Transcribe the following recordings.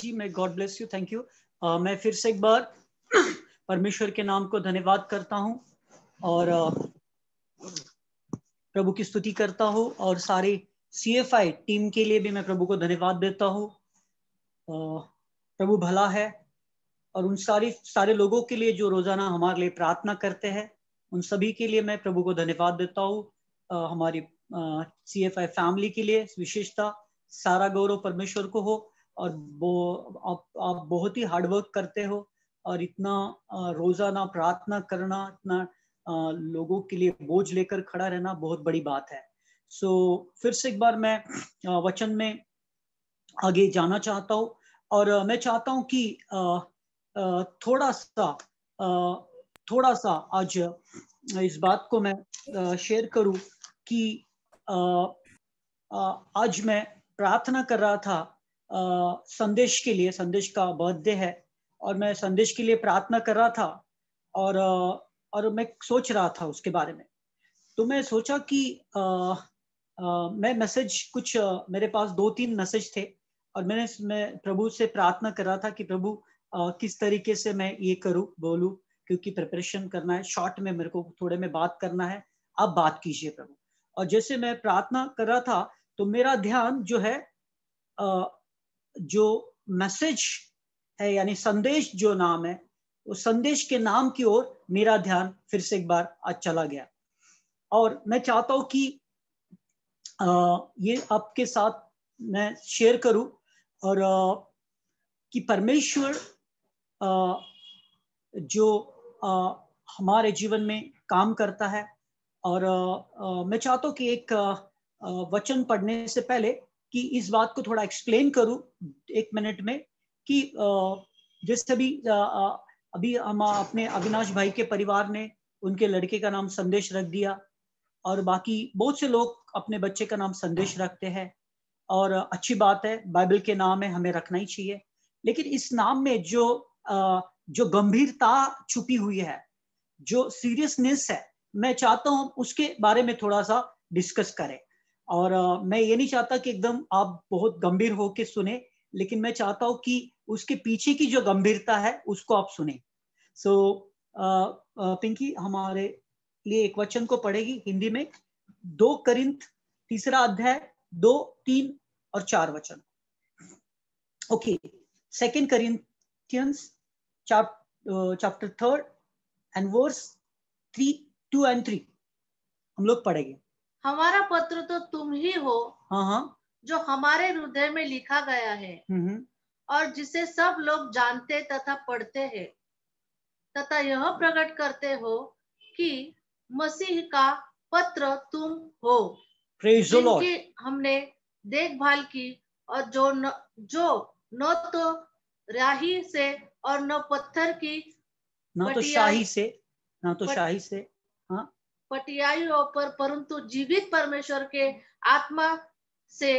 जी मैं God bless you thank you मैं फिर से एक बार परमेश्वर के नाम को धन्यवाद करता हूँ और uh, प्रभु की स्तुति करता हूँ और सारे सी टीम के लिए भी मैं प्रभु को धन्यवाद देता हूँ uh, प्रभु भला है और उन सारी सारे लोगों के लिए जो रोजाना हमारे लिए प्रार्थना करते हैं उन सभी के लिए मैं प्रभु को धन्यवाद देता हूँ uh, हमारी सी फैमिली के लिए विशेषता सारा गौरव परमेश्वर को हो और वो आप आप बहुत ही हार्ड वर्क करते हो और इतना रोजाना प्रार्थना करना इतना लोगों के लिए बोझ लेकर खड़ा रहना बहुत बड़ी बात है सो so, फिर से एक बार मैं वचन में आगे जाना चाहता हूँ और मैं चाहता हूँ कि थोड़ा सा थोड़ा सा आज इस बात को मैं शेयर करूं कि आज मैं प्रार्थना कर रहा था संदेश के लिए संदेश का बर्थडे है और मैं संदेश के लिए प्रार्थना कर रहा था और और मैं सोच रहा था उसके बारे में तो मैं सोचा कि आ, आ, मैं मैसेज कुछ आ, मेरे पास दो तीन मैसेज थे और मैंने मैं प्रभु से प्रार्थना कर रहा था कि प्रभु आ, किस तरीके से मैं ये करूँ बोलू क्योंकि प्रिपरेशन करना है शॉर्ट में मेरे को थोड़े में बात करना है आप बात कीजिए प्रभु और जैसे मैं प्रार्थना कर रहा था तो मेरा ध्यान जो है जो मैसेज है यानी संदेश जो नाम है उस संदेश के नाम की ओर मेरा ध्यान फिर से एक बार आज चला गया और मैं चाहता हूं कि आ, ये आपके साथ मैं शेयर करूं और आ, कि परमेश्वर जो आ, हमारे जीवन में काम करता है और आ, आ, मैं चाहता हूँ कि एक आ, वचन पढ़ने से पहले कि इस बात को थोड़ा एक्सप्लेन करूं एक मिनट में कि जैसे अभी अभी हम अपने अविनाश भाई के परिवार ने उनके लड़के का नाम संदेश रख दिया और बाकी बहुत से लोग अपने बच्चे का नाम संदेश रखते हैं और अच्छी बात है बाइबल के नाम है हमें रखना ही चाहिए लेकिन इस नाम में जो जो गंभीरता छुपी हुई है जो सीरियसनेस है मैं चाहता हूं उसके बारे में थोड़ा सा डिस्कस करें और आ, मैं ये नहीं चाहता कि एकदम आप बहुत गंभीर के सुने लेकिन मैं चाहता हूँ कि उसके पीछे की जो गंभीरता है उसको आप सुने सो so, पिंकी हमारे लिए एक वचन को पढ़ेगी हिंदी में दो करिंत तीसरा अध्याय दो तीन और चार वचन okay second Corinthians chapter third and verse three two and three हम लोग पढ़ेंगे हमारा पत्र तो तुम ही हो हाँ हाँ जो हमारे हृदय में लिखा गया है हम्म, हम्म। और जिसे सब लोग जानते तथा पढ़ते हैं तथा यह प्रकट करते हो कि मसीह का पत्र तुम हो जिनकी हमने देखभाल की और जो न, जो न तो राही से और न पत्थर की ना तो शाही से ना तो शाही से हाँ पटियाइयों पर परंतु जीवित परमेश्वर के आत्मा से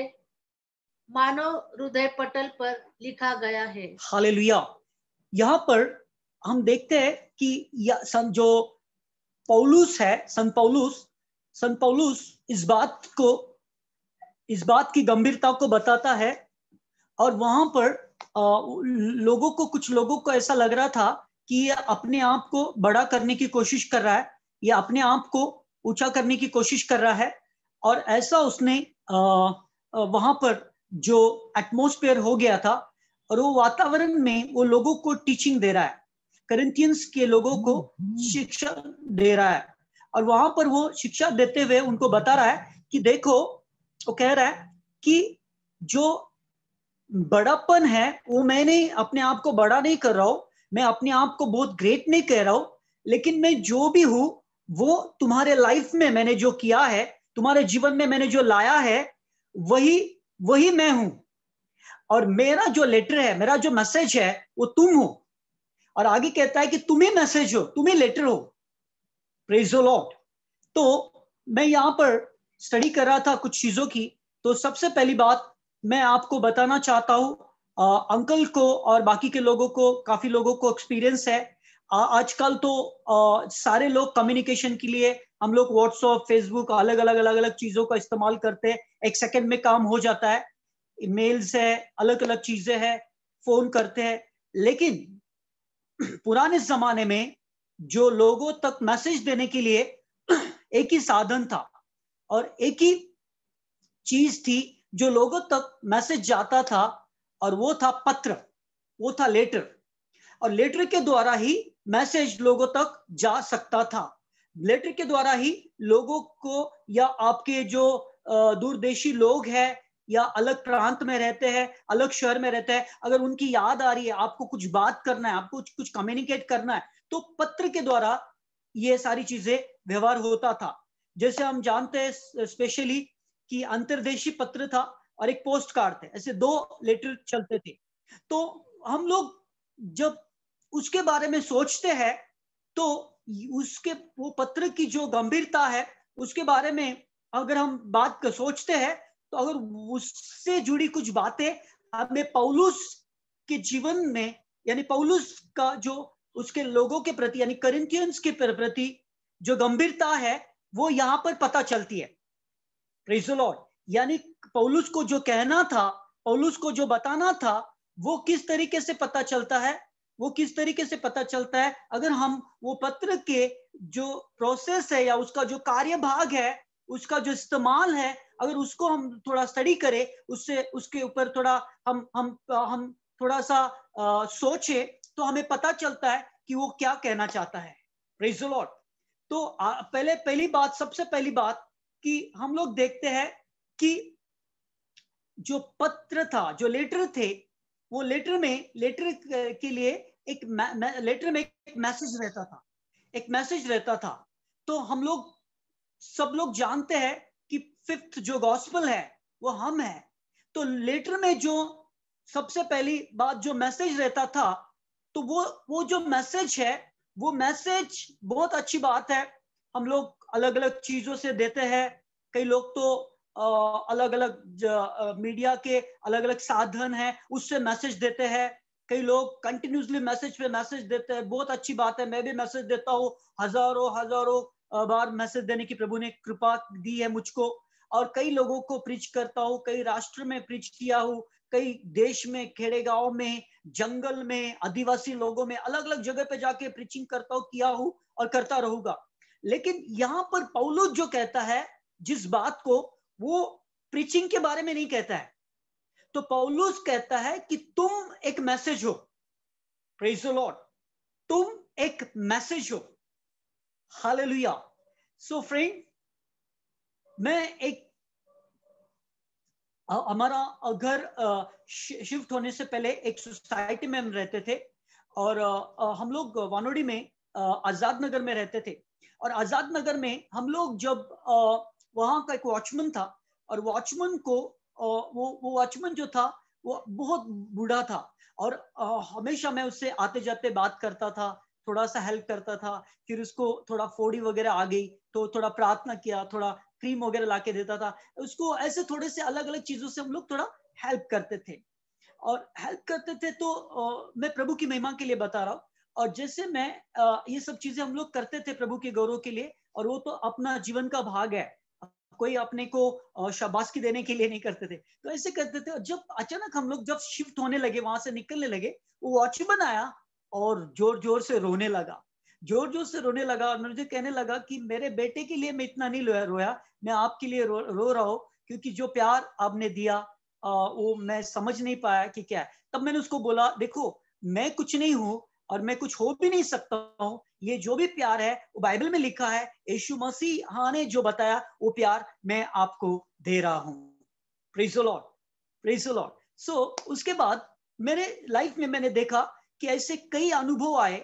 मानव हृदय पटल पर लिखा गया है हालेलुया यहाँ पर हम देखते हैं कि जो पौलुस है सन पौलुस सन पौलुस इस बात को इस बात की गंभीरता को बताता है और वहां पर आ, लोगों को कुछ लोगों को ऐसा लग रहा था कि अपने आप को बड़ा करने की कोशिश कर रहा है ये अपने आप को ऊंचा करने की कोशिश कर रहा है और ऐसा उसने वहां पर जो एटमोस्फेयर हो गया था और वो वातावरण में वो लोगों को टीचिंग दे रहा है करिंथियंस के लोगों को hmm, hmm. शिक्षा दे रहा है और वहां पर वो शिक्षा देते हुए उनको बता रहा है कि देखो वो कह रहा है कि जो बड़ापन है वो मैं नहीं अपने आप को बड़ा नहीं कर रहा हूं मैं अपने आप को बहुत ग्रेट नहीं कह रहा हूं लेकिन मैं जो भी हूं वो तुम्हारे लाइफ में मैंने जो किया है तुम्हारे जीवन में मैंने जो लाया है वही वही मैं हूं और मेरा जो लेटर है मेरा जो मैसेज है वो तुम हो और आगे कहता है कि तुम ही मैसेज हो तुम ही लेटर हो प्रेज लॉट तो मैं यहां पर स्टडी कर रहा था कुछ चीजों की तो सबसे पहली बात मैं आपको बताना चाहता हूं अंकल को और बाकी के लोगों को काफी लोगों को एक्सपीरियंस है आजकल तो आ, सारे लोग कम्युनिकेशन के लिए हम लोग व्हाट्सअप फेसबुक अलग अलग अलग अलग चीजों का इस्तेमाल करते हैं एक सेकेंड में काम हो जाता है मेल्स है अलग अलग चीजें हैं फोन करते हैं लेकिन पुराने जमाने में जो लोगों तक मैसेज देने के लिए एक ही साधन था और एक ही चीज थी जो लोगों तक मैसेज जाता था और वो था पत्र वो था लेटर और लेटर के द्वारा ही मैसेज लोगों तक जा सकता था लेटर के द्वारा ही लोगों को या आपके जो दूरदेशी लोग हैं या अलग प्रांत में रहते हैं अलग शहर में रहते हैं अगर उनकी याद आ रही है आपको कुछ बात करना है आपको कुछ कम्युनिकेट करना है तो पत्र के द्वारा ये सारी चीजें व्यवहार होता था जैसे हम जानते हैं स्पेशली कि अंतर्देशी पत्र था और एक पोस्ट कार्ड थे ऐसे दो लेटर चलते थे तो हम लोग जब उसके बारे में सोचते हैं तो उसके वो पत्र की जो गंभीरता है उसके बारे में अगर हम बात कर सोचते हैं तो अगर उससे जुड़ी कुछ बातें हमें पौलुस के जीवन में यानी पौलुस का जो उसके लोगों के प्रति यानी करिंथियंस के प्रति जो गंभीरता है वो यहाँ पर पता चलती है लॉर्ड यानी पौलुस को जो कहना था पौलुस को जो बताना था वो किस तरीके से पता चलता है वो किस तरीके से पता चलता है अगर हम वो पत्र के जो प्रोसेस है या उसका जो कार्य भाग है उसका जो इस्तेमाल है अगर उसको हम थोड़ा स्टडी करें उससे उसके ऊपर थोड़ा हम हम हम थोड़ा सा आ, सोचे तो हमें पता चलता है कि वो क्या कहना चाहता है रिजलॉट तो आ, पहले पहली बात सबसे पहली बात कि हम लोग देखते हैं कि जो पत्र था जो लेटर थे वो लेटर में लेटर के लिए एक लेटर में एक मैसेज रहता था एक मैसेज रहता था तो हम लोग सब लोग जानते हैं कि फिफ्थ जो गॉस्पल है वो हम है तो लेटर में जो सबसे पहली बात जो मैसेज रहता था तो वो वो जो मैसेज है वो मैसेज बहुत अच्छी बात है हम लोग अलग अलग चीजों से देते हैं कई लोग तो अलग अलग मीडिया के अलग अलग साधन हैं उससे मैसेज देते हैं कई लोग कंटिन्यूसली मैसेज पे मैसेज देते हैं बहुत अच्छी बात है मैं भी मैसेज देता हूँ हजारों हजारों बार मैसेज देने की प्रभु ने कृपा दी है मुझको और कई लोगों को प्रीच करता हूँ कई राष्ट्र में प्रीच किया हूँ कई देश में खेड़े गांव में जंगल में आदिवासी लोगों में अलग अलग जगह पे जाके प्रीचिंग करता हूँ किया हूँ और करता रहूंगा लेकिन यहाँ पर पौलुस जो कहता है जिस बात को वो प्रीचिंग के बारे में नहीं कहता है तो पौलुस कहता है कि तुम एक मैसेज हो प्रेज लॉर्ड तुम एक मैसेज हो हालेलुया सो फ्रेंड मैं एक हमारा घर शिफ्ट होने से पहले एक सोसाइटी में हम रहते थे और हम लोग वानोड़ी में आजाद नगर में रहते थे और आजाद नगर में हम लोग जब वहां का एक वॉचमैन था और वॉचमैन को वो वो वॉचमैन जो था वो बहुत बूढ़ा था और हमेशा मैं उससे आते जाते बात करता था थोड़ा सा हेल्प करता था फिर उसको थोड़ा फोड़ी वगैरह आ गई तो थोड़ा प्रार्थना किया थोड़ा क्रीम वगैरह ला के देता था उसको ऐसे थोड़े से अलग अलग चीजों से हम लोग थोड़ा हेल्प करते थे और हेल्प करते थे तो मैं प्रभु की महिमा के लिए बता रहा हूँ और जैसे मैं ये सब चीजें हम लोग करते थे प्रभु के गौरव के लिए और वो तो अपना जीवन का भाग है कोई अपने को शाबाशकी देने के लिए नहीं करते थे तो ऐसे करते थे और जब अचानक हम लोग जब शिफ्ट होने लगे वहां से निकलने लगे वो वॉचमैन आया और जोर जोर से रोने लगा जोर जोर से रोने लगा और मुझे कहने लगा कि मेरे बेटे के लिए मैं इतना नहीं रोया मैं आपके लिए रो, रो रहा हूँ क्योंकि जो प्यार आपने दिया आ, वो मैं समझ नहीं पाया कि क्या है तब मैंने उसको बोला देखो मैं कुछ नहीं हूँ और मैं कुछ हो भी नहीं सकता हूँ ये जो भी प्यार है वो बाइबल में लिखा है यीशु मसीहा ने जो बताया वो प्यार मैं आपको दे रहा हूँ लॉर्ड लॉर्ड सो उसके बाद मेरे लाइफ में मैंने देखा कि ऐसे कई अनुभव आए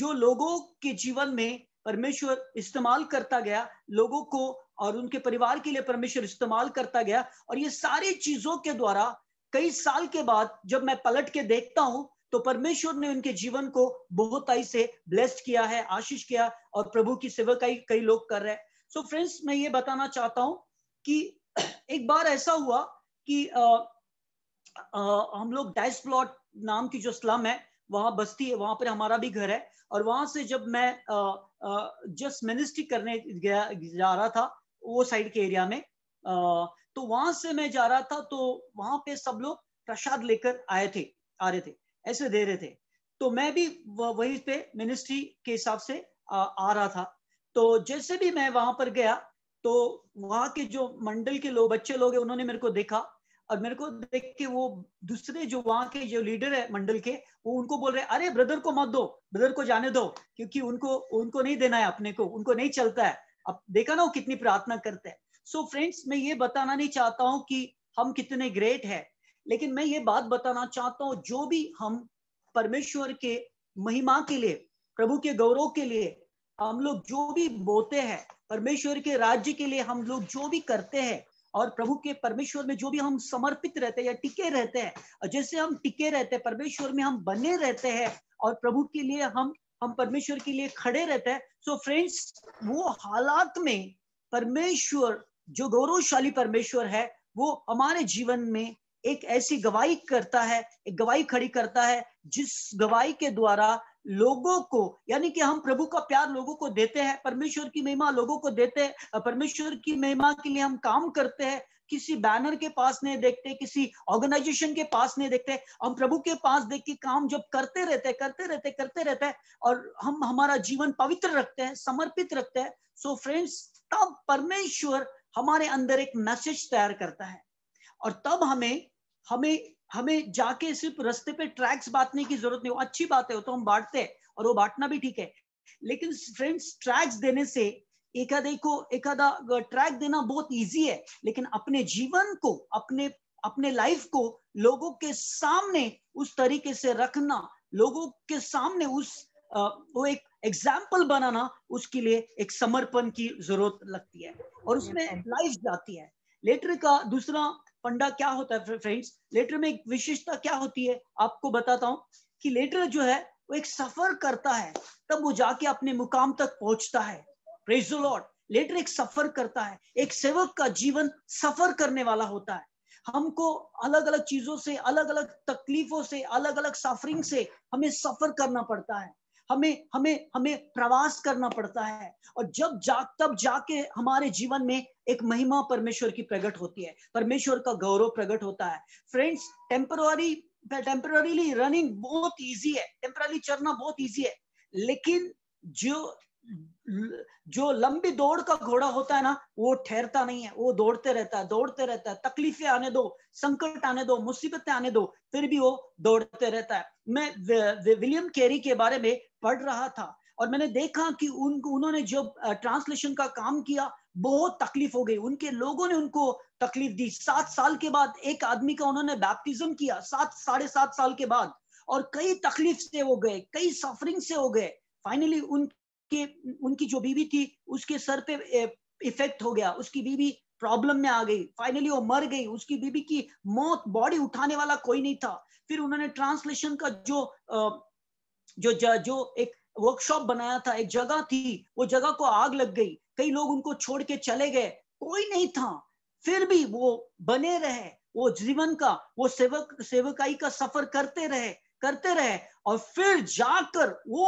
जो लोगों के जीवन में परमेश्वर इस्तेमाल करता गया लोगों को और उनके परिवार के लिए परमेश्वर इस्तेमाल करता गया और ये सारी चीजों के द्वारा कई साल के बाद जब मैं पलट के देखता हूँ तो परमेश्वर ने उनके जीवन को बहुत आई से ब्लेस्ड किया है आशीष किया और प्रभु की सेवकाई कई लोग कर रहे हैं सो so फ्रेंड्स मैं ये बताना चाहता हूं कि एक बार ऐसा हुआ कि आ, आ, हम लोग डैश प्लॉट नाम की जो स्लम है वहां बस्ती है वहां पर हमारा भी घर है और वहां से जब मैं जस्ट मिनिस्ट्री करने गया जा रहा था वो साइड के एरिया में आ, तो वहां से मैं जा रहा था तो वहां पे सब लोग प्रसाद लेकर आए थे आ रहे थे ऐसे दे रहे थे तो मैं भी वही पे मिनिस्ट्री के हिसाब से आ, आ रहा था तो जैसे भी मैं वहां पर गया तो वहां के जो मंडल के लोग बच्चे लोग हैं उन्होंने मेरे को देखा और मेरे को देख के वो दूसरे जो वहां के जो लीडर है मंडल के वो उनको बोल रहे अरे ब्रदर को मत दो ब्रदर को जाने दो क्योंकि उनको उनको नहीं देना है अपने को उनको नहीं चलता है अब देखा ना वो कितनी प्रार्थना करते हैं सो so फ्रेंड्स मैं ये बताना नहीं चाहता हूँ कि हम कितने ग्रेट है लेकिन मैं ये बात बताना चाहता हूँ जो भी हम परमेश्वर के महिमा के लिए प्रभु के गौरव के लिए हम लोग जो भी बोते हैं परमेश्वर के राज्य के लिए हम लोग जो भी करते हैं और प्रभु के परमेश्वर में जो भी हम समर्पित रहते हैं या टिके रहते हैं जैसे हम टिके रहते हैं परमेश्वर में हम बने रहते हैं और प्रभु के लिए हम हम परमेश्वर के लिए खड़े रहते हैं सो फ्रेंड्स वो हालात में परमेश्वर जो गौरवशाली परमेश्वर है वो हमारे जीवन में एक ऐसी गवाही करता है एक गवाही खड़ी करता है जिस गवाही के द्वारा लोगों को यानी कि हम प्रभु का प्यार लोगों को देते हैं परमेश्वर की महिमा लोगों को देते हैं परमेश्वर की महिमा के लिए हम काम करते हैं किसी बैनर के पास नहीं देखते किसी ऑर्गेनाइजेशन के पास नहीं देखते हम प्रभु के पास देख के काम जब करते रहते करते रहते करते रहते हैं और हम हमारा जीवन पवित्र रखते हैं समर्पित रखते हैं सो फ्रेंड्स तब परमेश्वर हमारे अंदर एक मैसेज तैयार करता है और तब हमें हमें हमें जाके सिर्फ रस्ते पे ट्रैक्स बांटने की जरूरत नहीं हो अच्छी बात है वो तो हम बांटते हैं और वो बांटना भी ठीक है लेकिन फ्रेंड्स ट्रैक्स देने से एकादे को एकादा ट्रैक देना बहुत इजी है लेकिन अपने जीवन को अपने अपने लाइफ को लोगों के सामने उस तरीके से रखना लोगों के सामने उस वो एक एग्जाम्पल बनाना उसके लिए एक समर्पण की जरूरत लगती है और उसमें लाइफ जाती है लेटर का दूसरा पंडा क्या होता है फ्रेंड्स लेटर में एक विशेषता क्या होती है आपको बताता हूँ कि लेटर जो है वो एक सफर करता है तब वो जाके अपने मुकाम तक पहुंचता है लॉर्ड लेटर एक सफर करता है एक सेवक का जीवन सफर करने वाला होता है हमको अलग अलग चीजों से अलग अलग तकलीफों से अलग अलग सफरिंग से हमें सफर करना पड़ता है हमें हमें हमें प्रवास करना पड़ता है और जब जा तब जाके हमारे जीवन में एक महिमा परमेश्वर की प्रकट होती है परमेश्वर का गौरव प्रकट होता है फ्रेंड्स टेम्पररी टेम्पररीली रनिंग बहुत इजी है टेम्परली चलना बहुत इजी है लेकिन जो जो लंबी दौड़ का घोड़ा होता है ना वो ठहरता नहीं है वो दौड़ते रहता है दौड़ते रहता है तकलीफें आने दो संकट आने दो मुसीबतें आने दो फिर भी वो दौड़ते रहता है मैं विलियम कैरी के बारे में पढ़ रहा था और मैंने देखा कि उन उन्होंने जो ट्रांसलेशन का काम किया बहुत तकलीफ हो गई उनके लोगों ने उनको तकलीफ दी सात साल के बाद एक आदमी का उन्होंने बैप्टिज्म किया सात साढ़े सात साल के बाद और कई तकलीफ से हो गए कई सफरिंग से हो गए फाइनली उन कि उनकी जो बीवी थी उसके सर पे इफेक्ट हो गया उसकी बीवी प्रॉब्लम में आ गई फाइनली वो मर गई उसकी बीबी की मौत बॉडी उठाने वाला कोई नहीं था फिर उन्होंने ट्रांसलेशन का जो जो जो एक वर्कशॉप बनाया था एक जगह थी वो जगह को आग लग गई कई लोग उनको छोड़ के चले गए कोई नहीं था फिर भी वो बने रहे वो जीवन का वो सेवक सेवकाई का सफर करते रहे करते रहे और फिर जाकर वो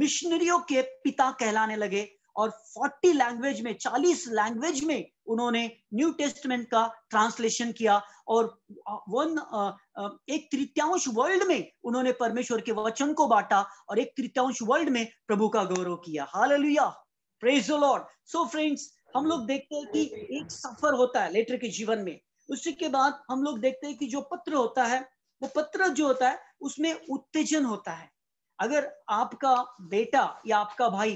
मिशनरियों के पिता कहलाने लगे और 40 लैंग्वेज में 40 लैंग्वेज में उन्होंने न्यू टेस्टमेंट का ट्रांसलेशन किया और वन एक तृतीयांश वर्ल्ड में उन्होंने परमेश्वर के वचन को बांटा और एक तृतीयांश वर्ल्ड में प्रभु का गौरव किया हाल praise the Lord so friends हम लोग देखते हैं कि एक सफर होता है लेटर के जीवन में उसी के बाद हम लोग देखते हैं कि जो पत्र होता है वो पत्र जो होता है उसमें उत्तेजन होता है अगर आपका बेटा या आपका भाई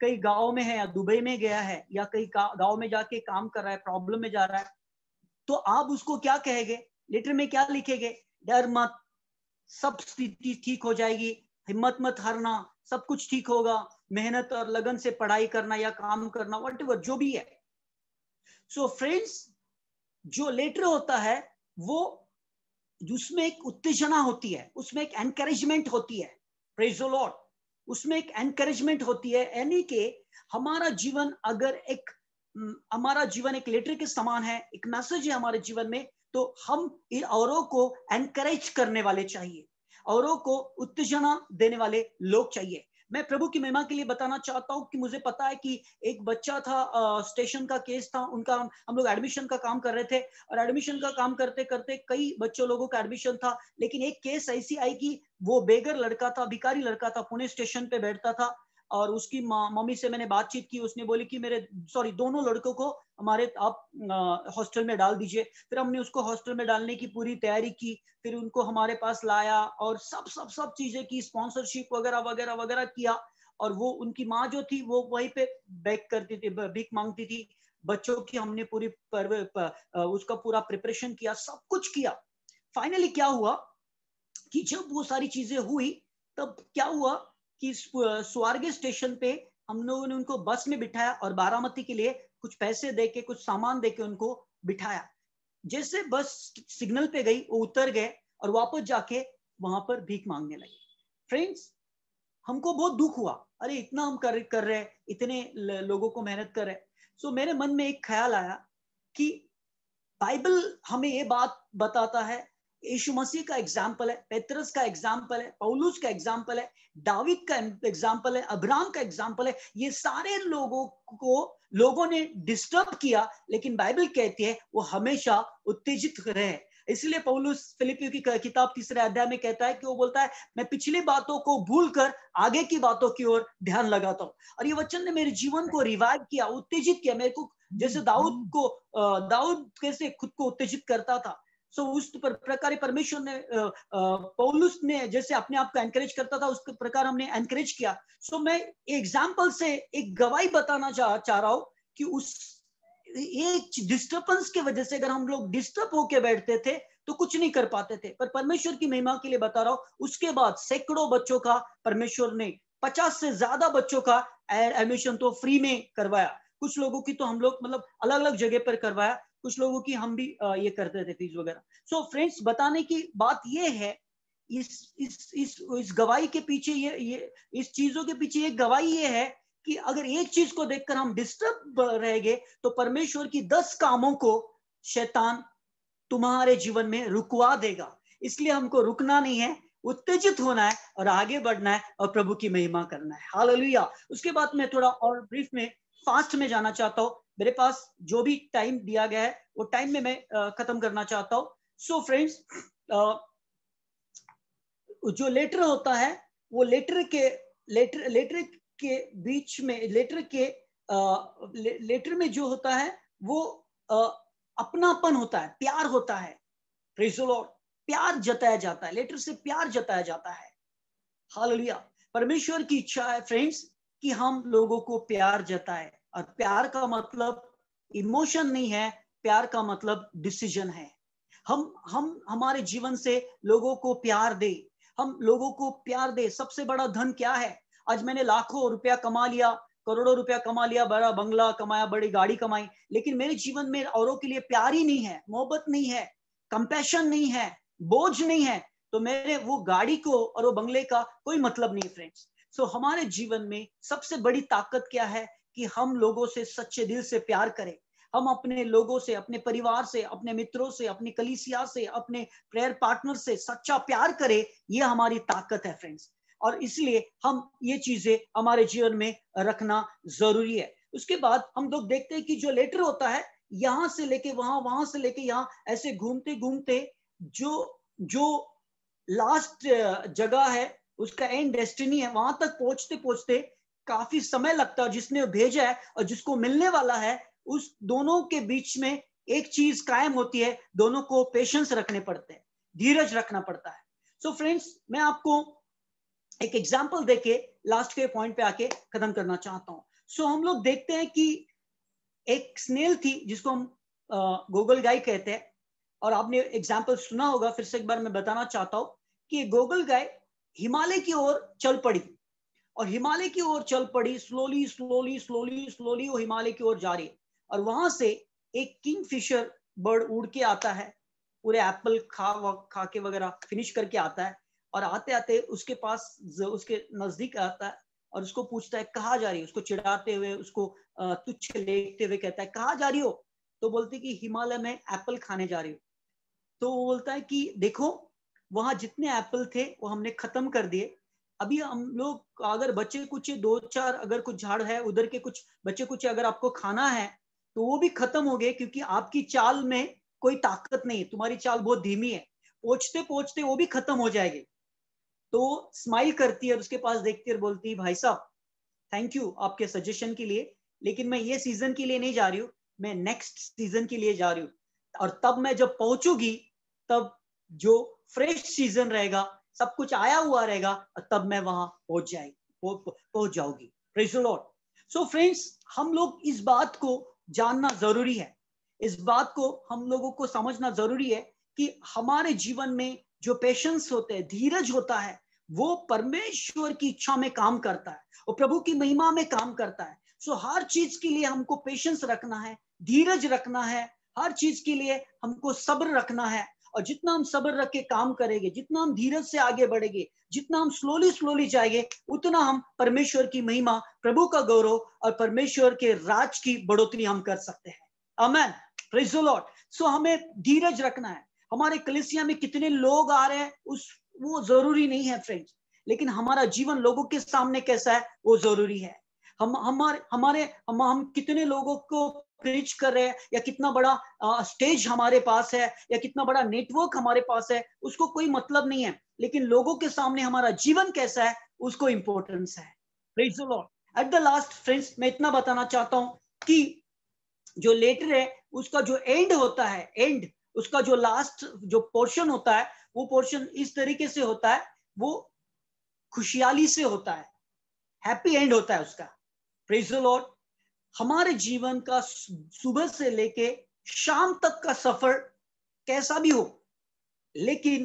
कई गांव में है या दुबई में गया है या कई गांव में जाके काम कर रहा है प्रॉब्लम में जा रहा है तो आप उसको क्या कहेंगे लेटर में क्या लिखेंगे डर मत सब स्थिति ठीक हो जाएगी हिम्मत मत हारना सब कुछ ठीक होगा मेहनत और लगन से पढ़ाई करना या काम करना वट जो भी है सो so फ्रेंड्स जो लेटर होता है वो उसमें एक उत्तेजना होती है उसमें एक एनकरेजमेंट होती है प्रेज लॉर्ड उसमें एक एनकरेजमेंट होती है यानी कि हमारा जीवन अगर एक हम्म, हमारा जीवन एक लेटर के समान है एक मैसेज है हमारे जीवन में तो हम इन औरों को एनकरेज करने वाले चाहिए औरों को उत्तेजना देने वाले लोग चाहिए मैं प्रभु की महिमा के लिए बताना चाहता हूँ कि मुझे पता है कि एक बच्चा था आ, स्टेशन का केस था उनका हम, हम लोग एडमिशन का काम कर रहे थे और एडमिशन का काम करते करते कई बच्चों लोगों का एडमिशन था लेकिन एक केस ऐसी आई कि वो बेगर लड़का था भिकारी लड़का था पुणे स्टेशन पे बैठता था और उसकी मम्मी से मैंने बातचीत की उसने बोली कि मेरे सॉरी दोनों लड़कों को हमारे आप हॉस्टल में डाल दीजिए फिर हमने उसको हॉस्टल में डालने की पूरी तैयारी की फिर उनको हमारे पास लाया और सब सब सब चीजें की स्पॉन्सरशिप वगैरह वगैरह वगैरह किया और वो उनकी माँ जो थी वो वहीं पे बैक करती थी भीख मांगती थी बच्चों की हमने पूरी पर, पर, उसका पूरा प्रिपरेशन किया सब कुछ किया फाइनली क्या हुआ कि जब वो सारी चीजें हुई तब क्या हुआ कि स्वर्ग स्टेशन पे हम लोगों ने उनको बस में बिठाया और बारामती के लिए कुछ पैसे दे के कुछ सामान दे के उनको बिठाया जैसे बस सिग्नल पे गई वो उतर गए और वापस जाके वहां पर भीख मांगने लगे फ्रेंड्स हमको बहुत दुख हुआ अरे इतना हम कर कर रहे इतने लोगों को मेहनत कर रहे सो मेरे मन में एक ख्याल आया कि बाइबल हमें ये बात बताता है यीशु मसीह का एग्जाम्पल है पेत्रस का एग्जाम्पल है पौलुस का एग्जाम्पल है दाविद का एग्जाम्पल है अब्राम का एग्जाम्पल है ये सारे लोगों को लोगों ने डिस्टर्ब किया लेकिन बाइबल कहती है वो हमेशा उत्तेजित रहे इसलिए पौलुस फिलिपियो की किताब तीसरे अध्याय में कहता है कि वो बोलता है मैं पिछली बातों को भूल कर आगे की बातों की ओर ध्यान लगाता हूँ और ये वचन ने मेरे जीवन को रिवाइव किया उत्तेजित किया मेरे को जैसे दाऊद को दाऊद कैसे खुद को उत्तेजित करता था सो तो उस पर प्रकार परमेश्वर ने पौलुस ने जैसे अपने आप को एनकरेज करता था उस प्रकार हमने एनकरेज किया सो so, मैं एग्जाम्पल से एक गवाही बताना चाह चाह रहा हूं कि उस एक डिस्टर्बेंस के वजह से अगर हम लोग डिस्टर्ब होके बैठते थे तो कुछ नहीं कर पाते थे पर परमेश्वर की महिमा के लिए बता रहा हूं उसके बाद सैकड़ों बच्चों का परमेश्वर ने पचास से ज्यादा बच्चों का एडमिशन तो फ्री में करवाया कुछ लोगों की तो हम लोग मतलब अलग अलग जगह पर करवाया कुछ लोगों की हम भी ये करते थे फीस वगैरह सो फ्रेंड्स बताने की बात ये है इस इस इस इस गवाही के पीछे ये ये इस चीजों के पीछे ये गवाही ये है कि अगर एक चीज को देखकर हम डिस्टर्ब रह गए तो परमेश्वर की दस कामों को शैतान तुम्हारे जीवन में रुकवा देगा इसलिए हमको रुकना नहीं है उत्तेजित होना है और आगे बढ़ना है और प्रभु की महिमा करना है हाल उसके बाद मैं थोड़ा और ब्रीफ में फास्ट में जाना चाहता हूँ मेरे पास जो भी टाइम दिया गया है वो टाइम में मैं खत्म करना चाहता हूँ सो फ्रेंड्स जो लेटर होता है वो लेटर के लेटर लेटर के बीच में लेटर के आ, ले, लेटर में जो होता है वो आ, अपनापन होता है प्यार होता है लॉर्ड प्यार जताया जाता है लेटर से प्यार जताया जाता है हालिया परमेश्वर की इच्छा है फ्रेंड्स कि हम लोगों को प्यार जताए और प्यार का मतलब इमोशन नहीं है प्यार का मतलब डिसीजन है हम हम हमारे जीवन से लोगों को प्यार दे हम लोगों को प्यार दे सबसे बड़ा धन क्या है आज मैंने लाखों रुपया कमा लिया करोड़ों रुपया कमा लिया बड़ा बंगला कमाया बड़ी गाड़ी कमाई लेकिन मेरे जीवन में औरों के लिए प्यार ही नहीं है मोहब्बत नहीं है कंपेशन नहीं है बोझ नहीं है तो मेरे वो गाड़ी को और वो बंगले का कोई मतलब नहीं फ्रेंड्स सो so, हमारे जीवन में सबसे बड़ी ताकत क्या है कि हम लोगों से सच्चे दिल से प्यार करें हम अपने लोगों से अपने परिवार से अपने मित्रों से अपने कलीसिया से अपने प्रेयर पार्टनर से सच्चा प्यार करें ये हमारी ताकत है फ्रेंड्स और इसलिए हम ये चीजें हमारे जीवन में रखना जरूरी है उसके बाद हम लोग देखते हैं कि जो लेटर होता है यहां से लेके वहां वहां से लेके यहाँ ऐसे घूमते घूमते जो जो लास्ट uh, जगह है उसका एंड डेस्टिनी है वहां तक पहुंचते पहुंचते काफी समय लगता है जिसने भेजा है और जिसको मिलने वाला है उस दोनों के बीच में एक चीज कायम होती है दोनों को पेशेंस रखने पड़ते हैं धीरज रखना पड़ता है सो so फ्रेंड्स मैं आपको एक एग्जाम्पल देके लास्ट के पॉइंट पे आके खत्म करना चाहता हूँ सो so, हम लोग देखते हैं कि एक स्नेल थी जिसको हम गूगल uh, गाय कहते हैं और आपने एग्जाम्पल सुना होगा फिर से एक बार मैं बताना चाहता हूं कि गोगल गाय हिमालय की ओर चल पड़ी और हिमालय की ओर चल पड़ी स्लोली स्लोली स्लोली स्लोली वो हिमालय की ओर जा रही है और वहां से एक किंग फिशर बर्ड उड़ के आता है पूरे एप्पल खा खा के वगैरह फिनिश करके आता है और आते आते उसके पास उसके नजदीक आता है और उसको पूछता है कहा जा रही है उसको चिढ़ाते हुए उसको तुच्छ लेते हुए कहता है कहा जा रही हो तो बोलती कि हिमालय में एप्पल खाने जा रही हो तो वो बोलता है कि देखो वहां जितने एप्पल थे वो हमने खत्म कर दिए अभी हम लोग अगर बच्चे कुछ दो चार अगर कुछ झाड़ है उधर के कुछ बच्चे कुछ अगर आपको खाना है तो वो भी खत्म हो गए क्योंकि आपकी चाल में कोई ताकत नहीं है तुम्हारी चाल बहुत धीमी है पहुंचते पहुंचते वो भी खत्म हो जाएगी तो स्माइल करती है उसके पास देखती है बोलती है भाई साहब थैंक यू आपके सजेशन के लिए लेकिन मैं ये सीजन के लिए नहीं जा रही हूँ मैं नेक्स्ट सीजन के लिए जा रही हूँ और तब मैं जब पहुंचूंगी तब जो फ्रेश सीजन रहेगा सब कुछ आया हुआ रहेगा तब मैं वहां पहुंच जाए पहुंच जाऊंगी लॉर्ड सो फ्रेंड्स हम लोग इस बात को जानना जरूरी है इस बात को हम लोगों को समझना जरूरी है कि हमारे जीवन में जो पेशेंस होते हैं धीरज होता है वो परमेश्वर की इच्छा में काम करता है वो प्रभु की महिमा में काम करता है सो so, हर चीज के लिए हमको पेशेंस रखना है धीरज रखना है हर चीज के लिए हमको सब्र रखना है और जितना हम सब्र रख के काम करेंगे जितना हम धीरज से आगे बढ़ेंगे जितना हम स्लोली स्लोली जाएंगे उतना हम परमेश्वर की महिमा प्रभु का गौरव और परमेश्वर के राज की बढ़ोतरी हम कर सकते हैं अमेन प्रेज लॉर्ड सो हमें धीरज रखना है हमारे कलिसिया में कितने लोग आ रहे हैं उस वो जरूरी नहीं है फ्रेंड्स लेकिन हमारा जीवन लोगों के सामने कैसा है वो जरूरी है हम हमारे हमारे हम, हम कितने लोगों को प्रीच कर रहे हैं या कितना बड़ा आ, स्टेज हमारे पास है या कितना बड़ा नेटवर्क हमारे पास है उसको कोई मतलब नहीं है लेकिन लोगों के सामने हमारा जीवन कैसा है उसको इंपॉर्टेंस है एट द लास्ट फ्रेंड्स मैं इतना बताना चाहता हूं कि जो लेटर है उसका जो एंड होता है एंड उसका जो लास्ट जो पोर्शन होता है वो पोर्शन इस तरीके से होता है वो खुशहाली से होता है हैप्पी एंड होता है उसका प्रेज लॉर्ड हमारे जीवन का सुबह से लेके शाम तक का सफर कैसा भी हो लेकिन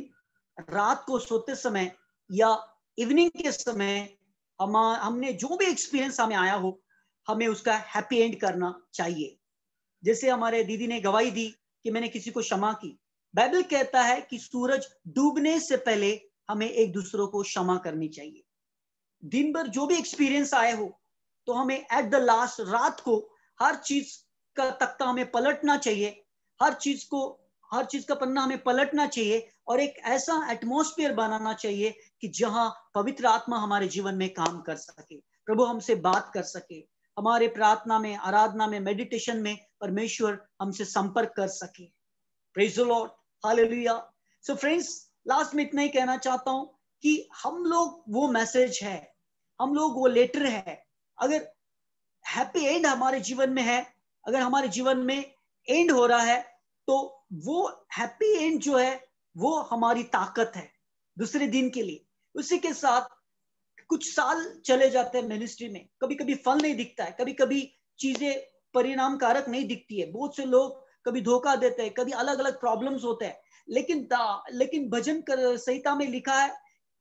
रात को सोते समय या इवनिंग के समय हम हमने जो भी एक्सपीरियंस हमें आया हो हमें उसका हैप्पी एंड करना चाहिए जैसे हमारे दीदी ने गवाही दी कि मैंने किसी को क्षमा की बाइबल कहता है कि सूरज डूबने से पहले हमें एक दूसरों को क्षमा करनी चाहिए दिन भर जो भी एक्सपीरियंस आए हो तो हमें एट द लास्ट रात को हर चीज का तख्ता हमें पलटना चाहिए हर चीज को हर चीज का पन्ना हमें पलटना चाहिए और एक ऐसा एटमोस्फियर बनाना चाहिए कि जहां पवित्र आत्मा हमारे जीवन में काम कर सके प्रभु हमसे बात कर सके हमारे प्रार्थना में आराधना में मेडिटेशन में परमेश्वर हमसे संपर्क कर सके Lord hallelujah so friends last में इतना ही कहना चाहता हूं कि हम लोग वो मैसेज है हम लोग वो लेटर है अगर हैप्पी एंड हमारे जीवन में है अगर हमारे जीवन में एंड हो रहा है तो वो हैप्पी एंड जो है वो हमारी ताकत है दूसरे दिन के लिए उसी के साथ कुछ साल चले जाते हैं मिनिस्ट्री में कभी कभी फल नहीं दिखता है कभी कभी चीजें परिणाम कारक नहीं दिखती है बहुत से लोग कभी धोखा देते हैं कभी अलग अलग प्रॉब्लम्स होते हैं लेकिन दा, लेकिन भजन कर, संहिता में लिखा है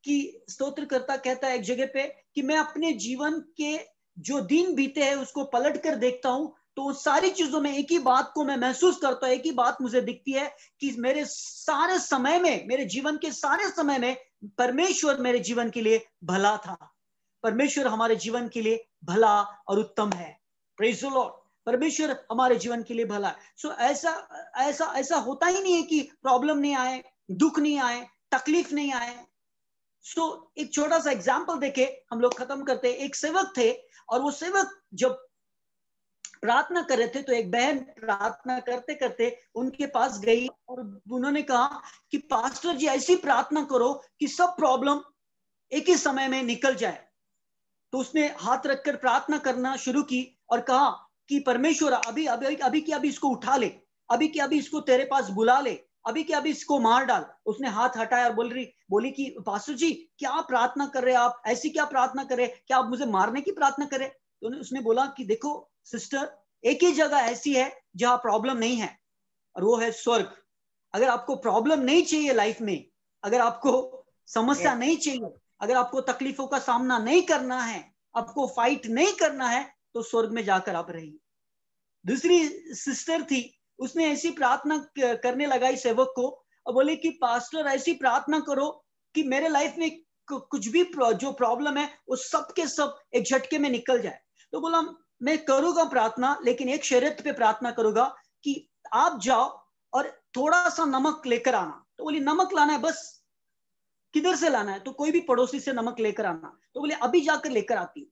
कि स्तोत्रकर्ता कहता है एक जगह पे कि मैं अपने जीवन के जो दिन बीते हैं उसको पलट कर देखता हूं तो सारी चीजों में एक ही बात को मैं महसूस करता हूं एक ही बात मुझे दिखती है कि मेरे सारे समय में मेरे जीवन के सारे समय में परमेश्वर मेरे जीवन के लिए भला था परमेश्वर हमारे जीवन के लिए भला और उत्तम है लॉर्ड परमेश्वर हमारे जीवन के लिए भला है सो so, ऐसा ऐसा ऐसा होता ही नहीं है कि प्रॉब्लम नहीं आए दुख नहीं आए तकलीफ नहीं आए सो एक छोटा सा एग्जाम्पल देखे हम लोग खत्म करते एक सेवक थे और वो सेवक जब प्रार्थना कर रहे थे तो एक बहन प्रार्थना करते करते उनके पास गई और उन्होंने कहा कि पास्टर जी ऐसी प्रार्थना करो कि सब प्रॉब्लम एक ही समय में निकल जाए तो उसने हाथ रखकर प्रार्थना करना शुरू की और कहा कि परमेश्वर अभी अभी अभी की अभी इसको उठा ले अभी की अभी इसको तेरे पास बुला ले अभी के अभी इसको मार डाल उसने हाथ हटाया और बोल रही बोली कि पासु जी क्या प्रार्थना कर रहे आप ऐसी क्या प्रार्थना करे क्या आप मुझे मारने की प्रार्थना करे तो उसने बोला कि देखो सिस्टर एक ही जगह ऐसी है जहां प्रॉब्लम नहीं है और वो है स्वर्ग अगर आपको प्रॉब्लम नहीं चाहिए लाइफ में अगर आपको समस्या नहीं चाहिए अगर आपको तकलीफों का सामना नहीं करना है आपको फाइट नहीं करना है तो स्वर्ग में जाकर आप रहिए दूसरी सिस्टर थी उसने ऐसी प्रार्थना करने लगाई सेवक को और बोले कि पास्टर ऐसी प्रार्थना करो कि मेरे लाइफ में कुछ भी जो प्रॉब्लम है वो सब के सब एक झटके में निकल जाए तो बोला मैं करूंगा प्रार्थना लेकिन एक शर्त पे प्रार्थना करूंगा कि आप जाओ और थोड़ा सा नमक लेकर आना तो बोली नमक लाना है बस किधर से लाना है तो कोई भी पड़ोसी से नमक लेकर आना तो बोले अभी जाकर लेकर आती हूँ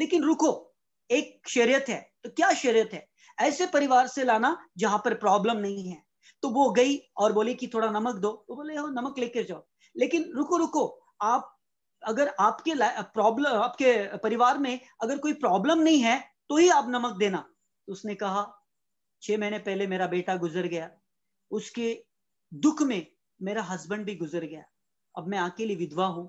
लेकिन रुको एक शरीयत है तो क्या शरीयत है ऐसे परिवार से लाना जहां पर प्रॉब्लम नहीं है तो वो गई और बोली कि थोड़ा नमक दो तो बोले हो नमक लेकर जाओ लेकिन रुको रुको आप अगर आपके प्रॉब्लम आपके परिवार में अगर कोई प्रॉब्लम नहीं है तो ही आप नमक देना तो उसने कहा छह महीने पहले मेरा बेटा गुजर गया उसके दुख में मेरा हस्बैंड भी गुजर गया अब मैं अकेली विधवा हूं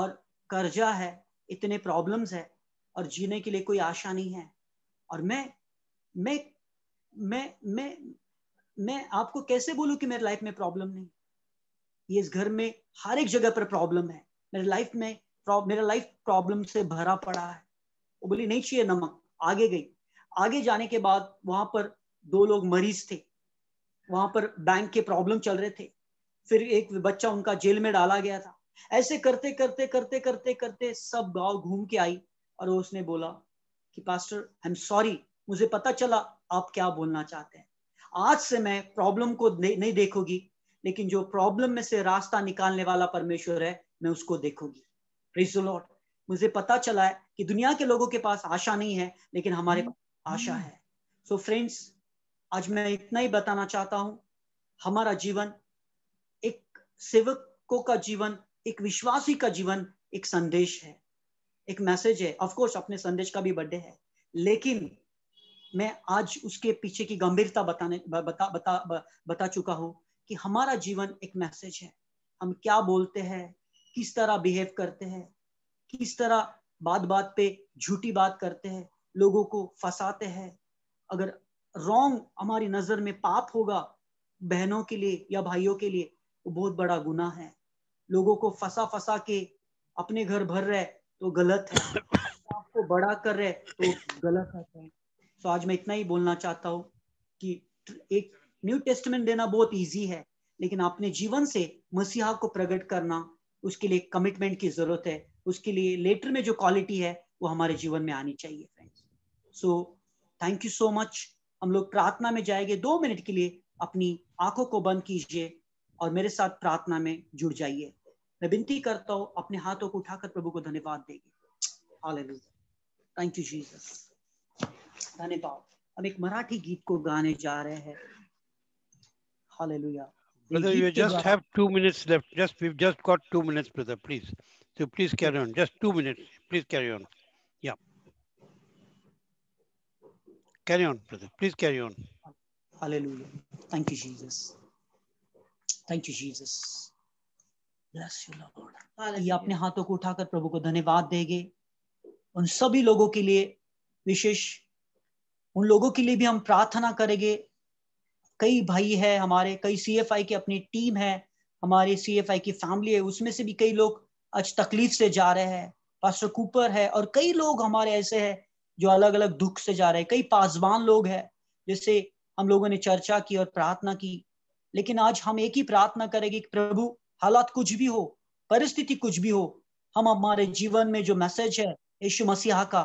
और कर्जा है इतने प्रॉब्लम्स है और जीने के लिए कोई आशा नहीं है और मैं मैं मैं मैं मैं आपको कैसे बोलू कि मेरे लाइफ में प्रॉब्लम नहीं ये इस घर में हर एक जगह पर प्रॉब्लम है मेरे लाइफ में मेरा लाइफ प्रॉब्लम से भरा पड़ा है वो बोली नहीं चाहिए नमक आगे गई आगे जाने के बाद वहां पर दो लोग मरीज थे वहां पर बैंक के प्रॉब्लम चल रहे थे फिर एक बच्चा उनका जेल में डाला गया था ऐसे करते करते करते करते करते सब गांव घूम के आई और उसने बोला कि पास्टर आई एम सॉरी मुझे पता चला आप क्या बोलना चाहते हैं आज से मैं प्रॉब्लम को नहीं, नहीं देखोगी लेकिन जो प्रॉब्लम में से रास्ता निकालने वाला परमेश्वर है मैं उसको देखूंगी लॉर्ड मुझे पता चला है कि दुनिया के लोगों के पास आशा नहीं है लेकिन हमारे पास आशा है सो so फ्रेंड्स आज मैं इतना ही बताना चाहता हूं हमारा जीवन एक सेवकों का जीवन एक विश्वासी का जीवन एक संदेश है एक मैसेज है ऑफ कोर्स अपने संदेश का भी बर्थडे है लेकिन मैं आज उसके पीछे की गंभीरता बताने बता बता बता चुका हूँ कि हमारा जीवन एक मैसेज है हम क्या बोलते हैं किस तरह बिहेव करते हैं किस तरह बात बात पे झूठी बात करते हैं लोगों को फंसाते हैं अगर रॉन्ग हमारी नजर में पाप होगा बहनों के लिए या भाइयों के लिए वो बहुत बड़ा गुना है लोगों को फंसा फंसा के अपने घर भर रहे तो गलत है आपको बड़ा कर रहे तो गलत है सो आज मैं इतना ही बोलना चाहता हूँ कि एक न्यू टेस्टमेंट देना बहुत ईजी है लेकिन अपने जीवन से मसीहा को प्रकट करना उसके लिए कमिटमेंट की जरूरत है उसके लिए लेटर में जो क्वालिटी है वो हमारे जीवन में आनी चाहिए friends so thank you so much हम लोग प्रार्थना में जाएंगे दो मिनट के लिए अपनी आंखों को बंद कीजिए और मेरे साथ प्रार्थना में जुड़ जाइए मैं विनती करता हूँ अपने हाथों को उठाकर प्रभु को धन्यवाद देंगे थैंक यू जीसस गाने पाओ हम एक मराठी गीत को गाने जा रहे हैं hallelujah Brother, you just have two minutes left. Just we've just got two minutes, brother. Please, so please carry on. Just two minutes. Please carry on. Yeah. Carry on, brother. Please carry on. Hallelujah. Thank you, Jesus. Thank you, Jesus. Bless you, Lord. आइए अपने हाथों को उठाकर प्रभु को धन्यवाद देंगे उन सभी लोगों के लिए विशेष उन लोगों के लिए भी हम प्रार्थना करेंगे कई भाई है हमारे कई सी एफ आई की अपनी टीम है हमारे सी एफ आई की फैमिली है उसमें से भी कई लोग आज तकलीफ से जा रहे हैं पास्टर कूपर है और कई लोग हमारे ऐसे हैं जो अलग अलग दुख से जा रहे हैं कई पासवान लोग हैं जिससे हम लोगों ने चर्चा की और प्रार्थना की लेकिन आज हम एक ही प्रार्थना करेंगे कि प्रभु हालात कुछ भी हो परिस्थिति कुछ भी हो हम हमारे जीवन में जो मैसेज है यीशु मसीहा का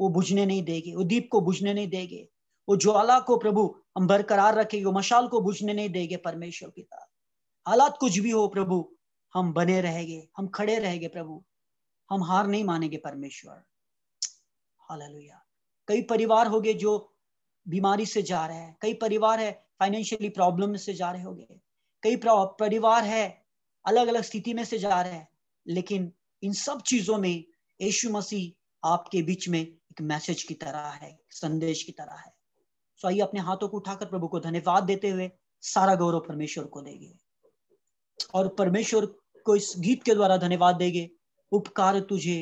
वो बुझने नहीं देंगे वो दीप को बुझने नहीं देंगे वो ज्वाला को प्रभु हम बरकरार रखेंगे मशाल को बुझने नहीं देंगे परमेश्वर पिता हालात कुछ भी हो प्रभु हम बने रहेंगे हम खड़े रहेंगे प्रभु हम हार नहीं मानेंगे परमेश्वर हालेलुया कई परिवार हो गए जो बीमारी से जा रहे हैं कई परिवार है फाइनेंशियली प्रॉब्लम से जा रहे गए कई परिवार है अलग अलग स्थिति में से जा रहे हैं लेकिन इन सब चीजों में यीशु मसीह आपके बीच में एक मैसेज की तरह है संदेश की तरह है सो आइए अपने हाथों को उठाकर प्रभु को धन्यवाद देते हुए सारा गौरव परमेश्वर को देंगे और परमेश्वर को इस गीत के द्वारा धन्यवाद देंगे उपकार तुझे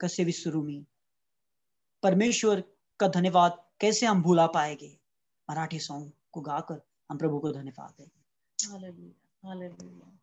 कसे में परमेश्वर का धन्यवाद कैसे हम भूला पाएंगे मराठी सॉन्ग को गाकर हम प्रभु को धन्यवाद देंगे हालेलुया हालेलुया